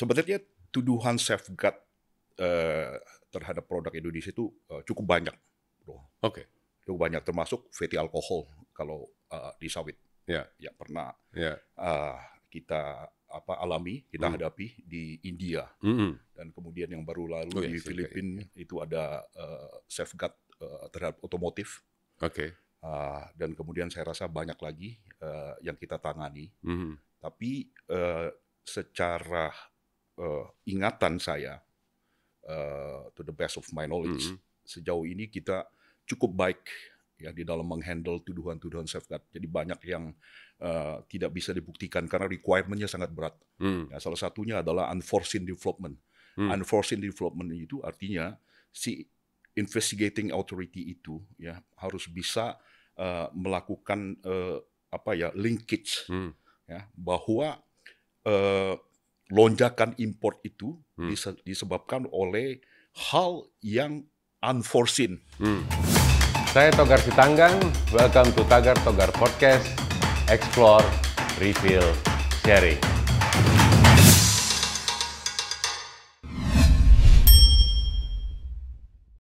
Sebenarnya tuduhan safeguard uh, eh, terhadap produk Indonesia itu uh, cukup banyak, bro. Oke. Okay. Cukup banyak termasuk VT alcohol kalau uh, di sawit. Ya. Yeah. Ya pernah yeah. Ya. uh, kita apa alami kita mm. hadapi di India mm -hmm. dan kemudian yang baru lalu oh, di yes, Filipina okay. Ya. itu ada uh, safeguard uh, terhadap otomotif. Oke. Okay. Uh, dan kemudian saya rasa banyak lagi uh, yang kita tangani. Mm -hmm. Tapi uh, secara uh, ingatan saya uh, to the best of my knowledge mm -hmm. sejauh ini kita cukup baik ya di dalam menghandle tuduhan-tuduhan safeguard. Jadi banyak yang uh, tidak bisa dibuktikan karena requirement-nya sangat berat. Hmm. Ya, salah satunya adalah unforeseen development. Hmm. Unforeseen development itu artinya si investigating authority itu ya harus bisa uh, melakukan uh, apa ya linkage hmm. ya bahwa uh, lonjakan import itu hmm. disebabkan oleh hal yang unforeseen. Hmm. Saya Togar Sitanggang, welcome to Tagar Togar Podcast, explore, reveal, sharing.